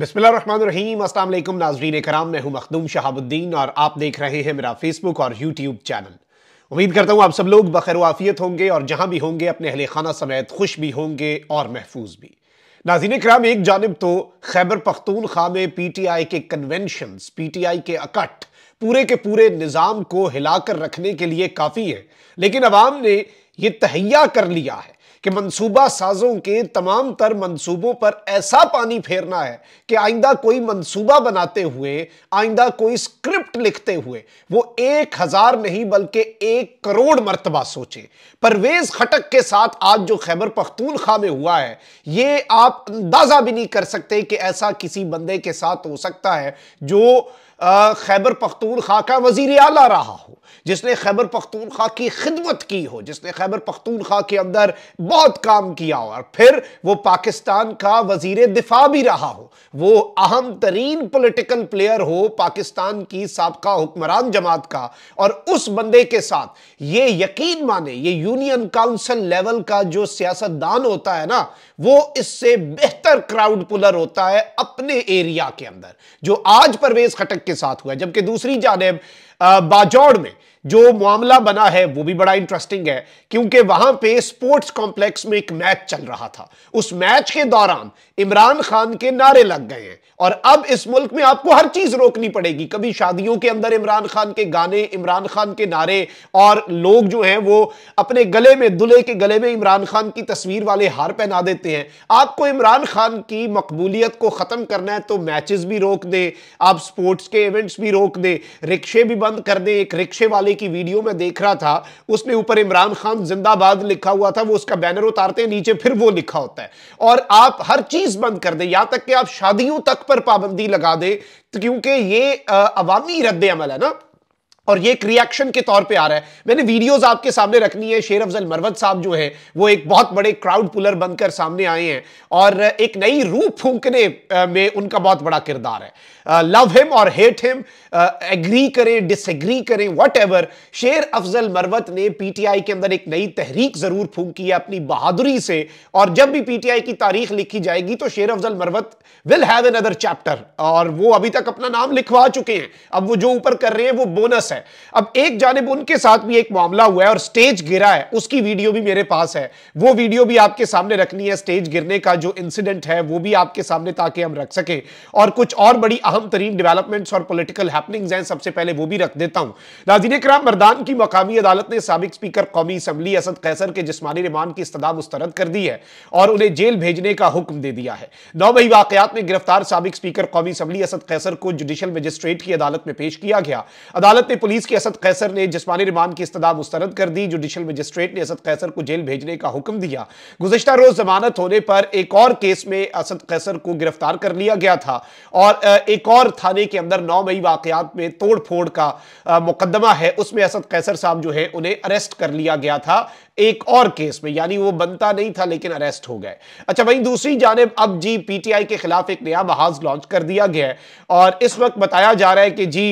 रहीम असल नाजरीन कराम मैं हूं मखदूम शहाबुद्दीन और आप देख रहे हैं मेरा फेसबुक और यूट्यूब चैनल उम्मीद करता हूं आप सब लोग बखरवाफियत होंगे और जहां भी होंगे अपने अहल खाना समेत खुश भी होंगे और महफूज भी नाजीन कराम एक जानब तो खैबर पख्तून में पी टी आई के कन्वेंशन पी टी आई के अकट पूरे के पूरे निज़ाम को हिलाकर रखने के लिए काफ़ी है लेकिन आवाम ने यह तहैया कर लिया है कि मनसूबा साजों के तमाम तर मनसूबों पर ऐसा पानी फेरना है कि आइंदा कोई मनसूबा बनाते हुए आइंदा कोई स्क्रिप्ट लिखते हुए वो एक हजार नहीं बल्कि एक करोड़ मरतबा सोचे परवेज खटक के साथ आज जो खैबर पख्तूनखा में हुआ है ये आप अंदाजा भी नहीं कर सकते कि ऐसा किसी बंदे के साथ हो सकता है जो खैबर पख्तूनख्वा का वजीर आला रहा हो जिसने खैबर पख्तूनख्वा की खिदमत की हो जिसने खैबर पख्तूनख्वा के अंदर बहुत काम किया हो और फिर वो पाकिस्तान का वजीर दिफा भी रहा हो वो अहम तरीन पोलिटिकल प्लेयर हो पाकिस्तान की सबका हुक्मरान जमात का और उस बंदे के साथ ये यकीन माने ये यूनियन काउंसिल लेवल का जो सियासतदान होता है ना वो इससे बेहतर क्राउड पुलर होता है अपने एरिया के अंदर जो आज परवेज खटक के के साथ हुआ जबकि दूसरी जानब बाजौड़ में जो मामला बना है वो भी बड़ा इंटरेस्टिंग है क्योंकि वहां पे स्पोर्ट्स कॉम्प्लेक्स में एक मैच चल रहा था उस मैच के दौरान इमरान खान के नारे लग गए हैं और अब इस मुल्क में आपको हर चीज रोकनी पड़ेगी कभी शादियों के अंदर इमरान खान के गाने इमरान खान के नारे और लोग जो हैं वो अपने गले में दुल्हे के गले में इमरान खान की तस्वीर वाले हार पहना देते हैं आपको इमरान खान की मकबूलियत को खत्म करना है तो मैचेस भी रोक दें आप स्पोर्ट्स के इवेंट्स भी रोक दें रिक्शे भी बंद बंद कर दें एक रिक्शे वाले की वीडियो में देख रहा था उसने ऊपर इमरान खान जिंदाबाद लिखा हुआ था वो उसका बैनर उतारते हैं नीचे फिर वो लिखा होता है और आप हर चीज बंद कर दें यहां तक कि आप शादियों तक पर पाबंदी लगा दें क्योंकि ये अवामी रद्द अमल है ना और ये एक रिएक्शन के तौर पे आ रहा है मैंने वीडियोस आपके सामने रखनी है शेर अफजल मरवत साहब जो है वो एक बहुत बड़े क्राउड पुलर बनकर सामने आए हैं और एक नई रूप फूंकने में उनका बहुत बड़ा किरदार है लव हिम और हेट हिम एग्री करें डिसएग्री करें वट शेर अफजल मरवत ने पीटीआई के अंदर एक नई तहरीक जरूर फूंकी है अपनी बहादुरी से और जब भी पीटीआई की तारीख लिखी जाएगी तो Sher Afzal Marwat will have an chapter और वो अभी तक अपना नाम लिखवा चुके हैं अब वो जो ऊपर कर रहे हैं वो बोनस है है अब एक जानब उनके साथ भी एक मामला हुआ है और स्टेज गिरा है उसकी वीडियो भी मेरे पास है वो वीडियो भी आपके सामने रखनी है स्टेज गिरने का जो इंसिडेंट है वो भी आपके सामने ताकि हम रख सके और कुछ और बड़ी अहम तरीन डेवलपमेंट और पोलिटिकल हैपनिंग्स हैं सबसे पहले वो भी रख देता हूं नाजीन कराम मरदान की मकामी अदालत ने सबक स्पीकर कौमी असम्बली असद कैसर के जिसमानी रिमान की इस्तदा मुस्तरद कर दी है और उन्हें जेल भेजने का हुक्म दे दिया है नौ मई वाकत में गिरफ्तार सबक स्पीकर कौमी असम्बली असद कैसर को जुडिशल मजिस्ट्रेट की अदालत में पेश किया गया अदालत ने पुलिस की असद कैसर ने जिसमानी रिमांड की इस्तः मुस्तरद कर दी जुडिशल मजिस्ट्रेट ने असद कैसर को जेल भेजने का हुक्म दिया गुजशत रोज जमानत होने पर एक और केस में असद कैसर को गिरफ्तार कर लिया गया था और एक और थाने के अंदर नौ मई वाकत में तोड़फोड़ का मुकदमा है उसमें असद कैसर साहब जो है उन्हें अरेस्ट कर लिया गया था एक और केस में यानी वो बनता नहीं था लेकिन अरेस्ट हो गए अच्छा वहीं दूसरी जानब अब जी पीटीआई के खिलाफ एक नया महाज लॉन्च कर दिया गया है और इस वक्त बताया जा रहा है कि जी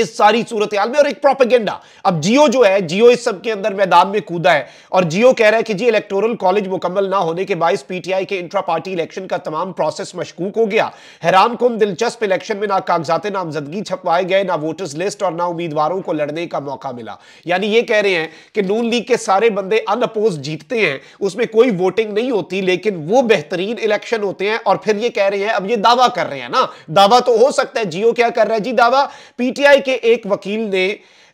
इस सारी सूरत में और एक प्रोपेगेंडा अब जियो जो है जियो इस सब के अंदर मैदान में कूदा है और जियो कह रहा है कि जी इलेक्टोरल कॉलेज मुकम्मल ना होने के बायस पीटीआई के इंट्रा पार्टी इलेक्शन का तमाम प्रोसेस मशकूक हो गया हैरान कम दिलचस्प इलेक्शन में ना कागजात नामजदगी छपवाए गए ना वोटर्स लिस्ट और ना उम्मीदवारों को लड़ने का मौका मिला यानी ये कह रहे हैं कि नून लीग के सारे बंदे अनअपोज जीतते हैं उसमें कोई वोटिंग नहीं होती लेकिन वो बेहतरीन इलेक्शन होते हैं और फिर ये कह रहे हैं अब ये दावा कर रहे हैं ना दावा तो हो सकता है जियो क्या कर रहा है जी दावा पीटीआई कि एक वकील ने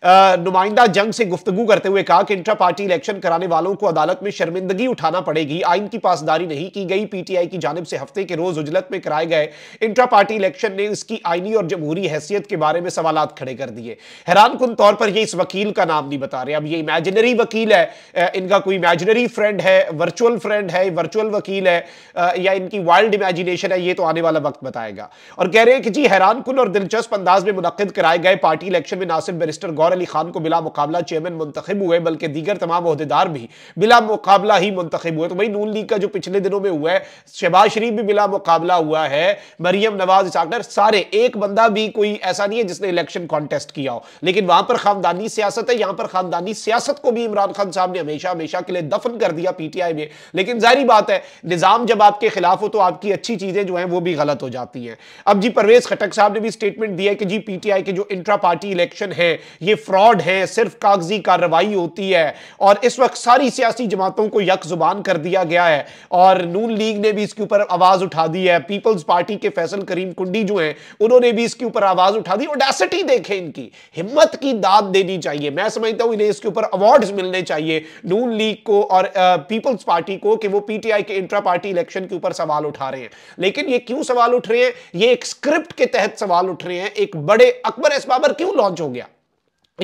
नुमाइंदा जंग से गुफ्तगु करते हुए कहा कि इंट्रा पार्टी इलेक्शन कराने वालों को अदालत में शर्मिंदगी उठाना पड़ेगी आइन की पासदारी नहीं की गई पीटीआई की जानब से हफ्ते के रोज उजलत में कराए गए इंट्रा पार्टी इलेक्शन ने इसकी आइनी और जमहूरी हैसियत के बारे में सवाल खड़े कर दिए हैरान कन तौर पर यह इस वकील का नाम नहीं बता रहे अब ये इमेजिनरी वकील है इनका कोई इमेजिनरी फ्रेंड है वर्चुअल फ्रेंड है वर्चुअल वकील है या इनकी वाइल्ड इमेजिनेशन है ये तो आने वाला वक्त बताएगा और कह रहे हैं कि जी हैरान कन और दिलचस्प अंदाज में मुनद कराए गए पार्टी इलेक्शन में नासिर बेरिस्टर गौर जौहर अली खान को बिला मुकाबला चेयरमैन मुंतब हुए बल्कि दीगर तमाम अहदेदार भी बिला मुकाबला ही मुंतब हुए तो भाई नून लीग का जो पिछले दिनों में हुआ है शहबाज शरीफ भी बिला मुकाबला हुआ है मरियम नवाज इसाकर सारे एक बंदा भी कोई ऐसा नहीं है जिसने इलेक्शन कॉन्टेस्ट किया हो लेकिन वहां पर खानदानी सियासत है यहां पर खानदानी सियासत को भी इमरान खान साहब ने हमेशा हमेशा के लिए दफन कर दिया पीटीआई में लेकिन जारी बात है निजाम जब आपके खिलाफ हो तो आपकी अच्छी चीजें जो है वो भी गलत हो जाती हैं अब जी परवेज खटक साहब ने भी स्टेटमेंट दिया है कि जी पीटीआई के जो इंट्रा पार्टी इलेक्शन है ये फ्रॉड है सिर्फ कागजी कार्रवाई होती है और इस वक्त सारी सियासी जमातों को यक जुबान कर दिया गया है और नून लीग ने भी इसके ऊपर आवाज उठा दी है पीपल्स पार्टी के फैसल करीम कुंडी जो है उन्होंने भी इसके ऊपर आवाज उठा दी ओडेसिटी देखे इनकी हिम्मत की दाद देनी चाहिए मैं समझता हूं इन्हें इसके ऊपर अवार्ड मिलने चाहिए नून लीग को और पीपल्स पार्टी को कि वो पीटीआई के इंट्रा पार्टी इलेक्शन के ऊपर सवाल उठा रहे हैं लेकिन ये क्यों सवाल उठ रहे हैं ये एक स्क्रिप्ट के तहत सवाल उठ रहे हैं एक बड़े अकबर इस बाबर क्यों लॉन्च हो गया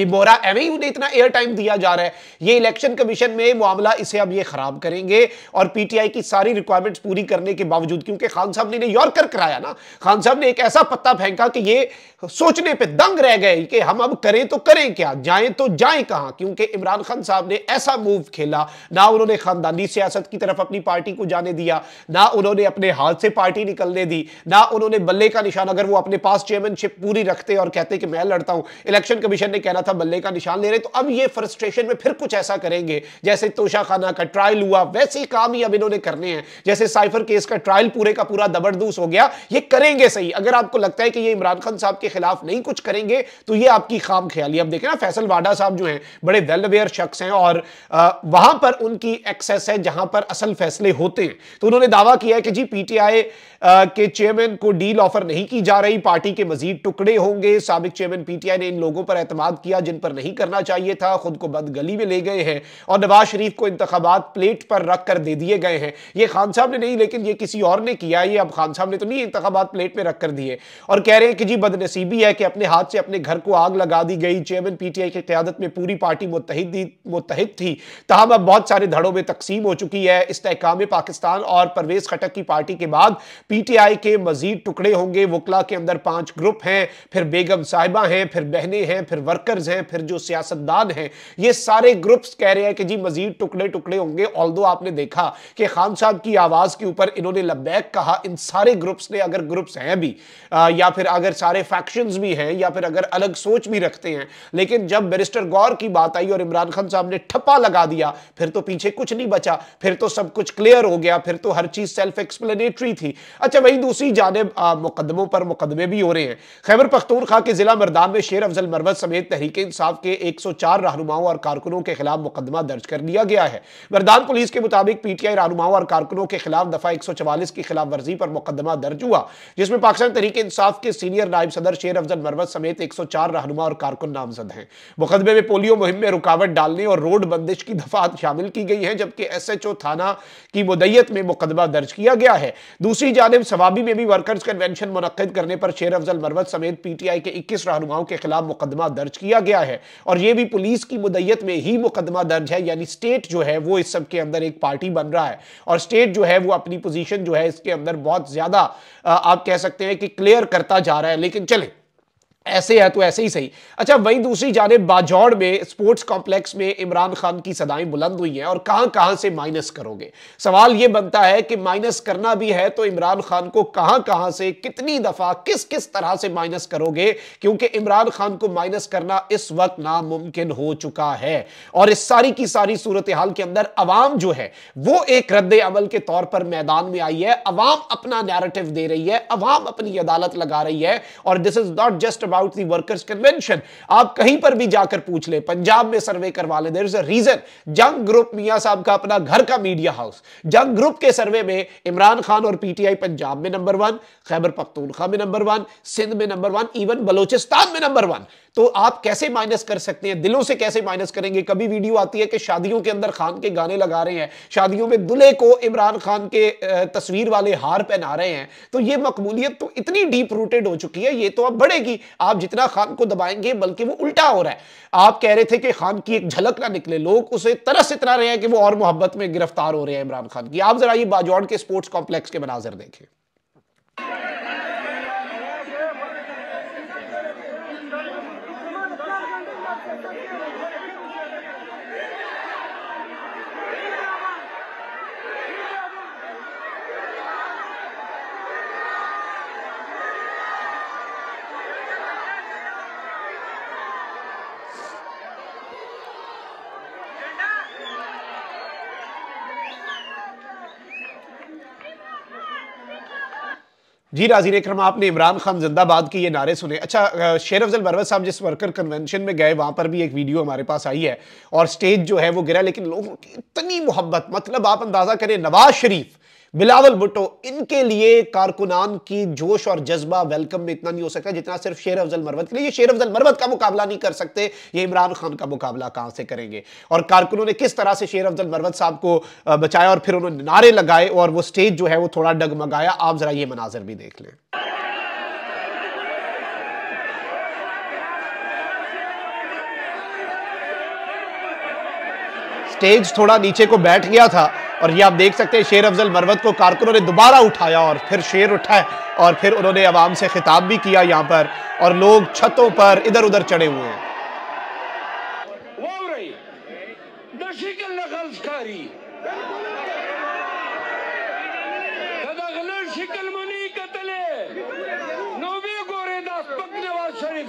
इमोरा एवं उन्हें इतना एयर टाइम दिया जा रहा है ये इलेक्शन कमीशन में मामला इसे अब ये खराब करेंगे और पीटीआई की सारी रिक्वायरमेंट्स पूरी करने के बावजूद क्योंकि खान साहब ने यॉर्कर कराया ना खान साहब ने एक ऐसा पत्ता फेंका कि ये सोचने पे दंग रह गए कि हम अब करें तो करें क्या जाएं तो जाएं कहां क्योंकि इमरान खान साहब ने ऐसा मूव खेला ना उन्होंने खानदानी सियासत की तरफ अपनी पार्टी को जाने दिया ना उन्होंने अपने हाथ से पार्टी निकलने दी ना उन्होंने बल्ले का निशान अगर वो अपने पास चेयरमैनशिप पूरी रखते और कहते कि मैं लड़ता हूं इलेक्शन कमीशन ने कहना रहा था बल्ले का निशान ले रहे तो अब ये फ्रस्ट्रेशन में फिर कुछ ऐसा करेंगे जैसे तोशा खाना का ट्रायल हुआ वैसे ही काम ही अब इन्होंने करने हैं जैसे साइफर केस का ट्रायल पूरे का पूरा दबरदूस हो गया ये करेंगे सही अगर आपको लगता है कि ये इमरान खान साहब के खिलाफ नहीं कुछ करेंगे तो ये आपकी खाम ख्याली अब देखें ना फैसल वाडा साहब जो है बड़े वेलवेयर शख्स हैं और वहां पर उनकी एक्सेस है जहां पर असल फैसले होते हैं तो उन्होंने दावा किया है कि जी पीटीआई के चेयरमैन को डील ऑफर नहीं की जा रही पार्टी के मजीद टुकड़े होंगे सबक चेयरमैन पीटीआई ने इन लोगों पर एतम किया किया जिन पर नहीं करना चाहिए था खुद को बद गली में ले गए हैं और नवाज शरीफ को इंतबात प्लेट पर रख कर दे दिए गए हैं ये खान साहब ने नहीं लेकिन ये किसी और ने किया ये अब खान साहब ने तो नहीं इंतबात प्लेट में रख कर दिए और कह रहे हैं कि जी बदनसीबी है कि अपने हाथ से अपने घर को आग लगा दी गई चेयरमैन पीटीआई की क्यादत में पूरी पार्टी मुतहद थी तहम अब बहुत सारे धड़ों में तकसीम हो चुकी है इस्तेकाम पाकिस्तान और परवेज खटक की पार्टी के बाद पीटीआई के मजीद टुकड़े होंगे वकला के अंदर पांच ग्रुप हैं फिर बेगम साहिबा हैं फिर बहने हैं फिर वर्कर्स लीडर्स हैं फिर जो सियासतदान हैं ये सारे ग्रुप्स कह रहे हैं कि जी मजीद टुकड़े टुकड़े होंगे ऑल आपने देखा कि खान साहब की आवाज़ के ऊपर इन्होंने लबैक कहा इन सारे ग्रुप्स ने अगर ग्रुप्स हैं भी आ, या फिर अगर सारे फैक्शन भी हैं या फिर अगर अलग सोच भी रखते हैं लेकिन जब बैरिस्टर गौर की बात आई और इमरान खान साहब ने ठप्पा लगा दिया फिर तो पीछे कुछ नहीं बचा फिर तो सब कुछ क्लियर हो गया फिर तो हर चीज़ सेल्फ एक्सप्लेनेटरी थी अच्छा वही दूसरी जानब मुकदमों पर मुकदमे भी हो रहे हैं खैबर पख्तूर खा के जिला मरदान में शेर अफजल मरवत समेत तहरीक तहरीक इंसाफ के एक सौ चार रहनुमाओं और कारकुनों के खिलाफ मुकदमा दर्ज कर दिया गया है गर्दान पुलिस के मुताबिक पीटीआई रहनुमाओं और कारकुनों के खिलाफ दफा एक सौ चवालीस की खिलाफ वर्जी पर मुकदमा दर्ज हुआ जिसमें पाकिस्तान तहरीक इंसाफ के सीनियर नायब सदर शेर अफजल मरवत समेत एक सौ चार रहनुमा और कारकुन नामजद हैं मुकदमे में पोलियो मुहिम में रुकावट डालने और रोड बंदिश की दफात शामिल की गई है जबकि एस एच ओ थाना की मुदैयत में मुकदमा दर्ज किया गया है दूसरी जानब सवाबी में भी वर्कर्स कन्वेंशन मुनद करने पर शेर अफजल मरवत समेत पी टी आई के इक्कीस रहनुमाओं के खिलाफ मुकदमा दर्ज किया किया गया है और यह भी पुलिस की मुदैयत में ही मुकदमा दर्ज है यानी स्टेट जो है वो इस सब के अंदर एक पार्टी बन रहा है और स्टेट जो है वो अपनी पोजीशन जो है इसके अंदर बहुत ज्यादा आप कह सकते हैं कि क्लियर करता जा रहा है लेकिन चले ऐसे है तो ऐसे ही सही अच्छा वहीं दूसरी जाने बाजौड़ में स्पोर्ट्स कॉम्प्लेक्स में इमरान खान की सदाएं बुलंद हुई हैं और कहां कहां से माइनस करोगे सवाल यह बनता है कि माइनस करना भी है तो इमरान खान को कहां कहां से कितनी दफा किस किस तरह से माइनस करोगे क्योंकि इमरान खान को माइनस करना इस वक्त नामुमकिन हो चुका है और इस सारी की सारी सूरत हाल के अंदर अवाम जो है वो एक रद्द अमल के तौर पर मैदान में आई है अवाम अपना नैरेटिव दे रही है अवाम अपनी अदालत लगा रही है और this is not just about the workers convention आप कहीं पर भी जाकर पूछ ले पंजाब में सर्वे करवा ले there is a region Jang group मियां साहब का अपना घर का मीडिया हाउस जंग ग्रुप के सर्वे में इमरान खान और पीटीआई पंजाब में नंबर वन खैबर पख्तूनखा में नंबर वन सिंध में नंबर वन इवन बलोचिस्तान में नंबर वन तो आप कैसे माइनस कर सकते हैं दिलों से कैसे माइनस करेंगे कभी वीडियो आती है कि शादियों के अंदर खान के गाने लगा रहे हैं शादियों में दुल्हे को इमरान खान के तस्वीर वाले हार पहना रहे हैं तो ये मकबूलियत तो इतनी डीप रूटेड हो चुकी है ये तो अब बढ़ेगी आप जितना खान को दबाएंगे बल्कि वो उल्टा हो रहा है आप कह रहे थे कि खान की एक झलक ना निकले लोग उसे तरस इतना रहे हैं कि वो और मोहब्बत में गिरफ्तार हो रहे हैं इमरान खान की आप जरा ये बाजौड़ के स्पोर्ट्स कॉम्प्लेक्स के मनाजर देखें जी राजीर इक्रम आपने इमरान खान जिंदाबाद के ये नारे सुने अच्छा शेर अफजल बरवत साहब जिस वर्कर कन्वेंशन में गए वहाँ पर भी एक वीडियो हमारे पास आई है और स्टेज जो है वो गिरा लेकिन लोगों की इतनी मोहब्बत मतलब आप अंदाज़ा करें नवाज शरीफ बिलावल भुट्टो इनके लिए कारकुनान की जोश और जज्बा वेलकम में इतना नहीं हो सकता जितना सिर्फ शेर अफजल मरवत के लिए शेर अफजल मरवत का मुकाबला नहीं कर सकते ये इमरान खान का मुकाबला कहां से करेंगे और कारकुनों ने किस तरह से शेर अफजल मरवत साहब को बचाया और फिर उन्होंने नारे लगाए और वो स्टेज जो है वो थोड़ा डगमगाया आप जरा ये मनाजर भी देख लें स्टेज थोड़ा नीचे को बैठ गया था और ये आप देख सकते हैं शेर अफजल मरवत को कारकुनों ने दोबारा उठाया और फिर शेर उठाए और फिर उन्होंने आवाम से खिताब भी किया यहाँ पर और लोग छतों पर इधर उधर चढ़े हुए हैं शरीफ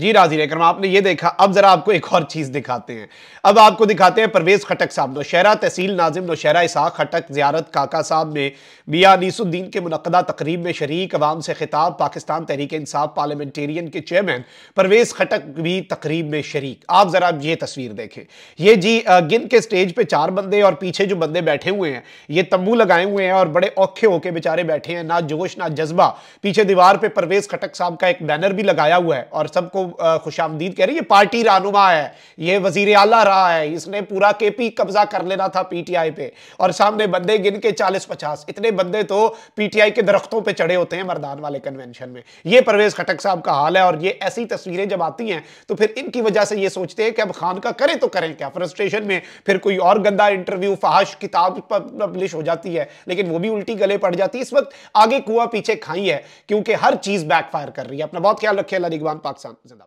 जी राजी रेकरम आपने ये देखा अब जरा आपको एक और चीज दिखाते हैं अब आपको दिखाते हैं परवेज खटक साहब नौशहरा तहसील नाजिम नौशहरा इसाक खटक जियारत काका साहब ने मियाँ नीसुद्दीन के मुनदा तकरीब में शरीक अवाम से खिताब पाकिस्तान तहरीक इंसाफ पार्लियामेंटेरियन के चेयरमैन परवेज खटक भी तकरीब में शरीक आप जरा ये तस्वीर देखें ये जी गिन के स्टेज पर चार बंदे और पीछे जो बंदे बैठे हुए हैं ये तम्बू लगाए हुए हैं और बड़े औखे होके बेचारे बैठे हैं ना जोश ना जज्बा पीछे दीवार पर परवेज खटक साहब का एक बैनर भी लगाया हुआ है और सबको खुश आमदीद कह रही है पार्टी रानुमा है ये वजीर आला रहा है इसने पूरा के पी कब्जा कर लेना था पीटीआई पे और सामने बंदे गिन के चालीस पचास इतने बंदे तो पीटीआई के दरख्तों पर चढ़े होते हैं मरदान वाले कन्वेंशन में ये परवेज खटक साहब का हाल है और ये ऐसी तस्वीरें जब आती हैं तो फिर इनकी वजह से ये सोचते हैं कि अब खान का करें तो करें क्या फ्रस्ट्रेशन में फिर कोई और गंदा इंटरव्यू फहाश किताब पब्लिश हो जाती है लेकिन वो भी उल्टी गले पड़ जाती है इस वक्त आगे कुआ पीछे खाई है क्योंकि हर चीज बैकफायर कर रही है अपना बहुत ख्याल रखिए अल्लाह निगवान पाकिस्तान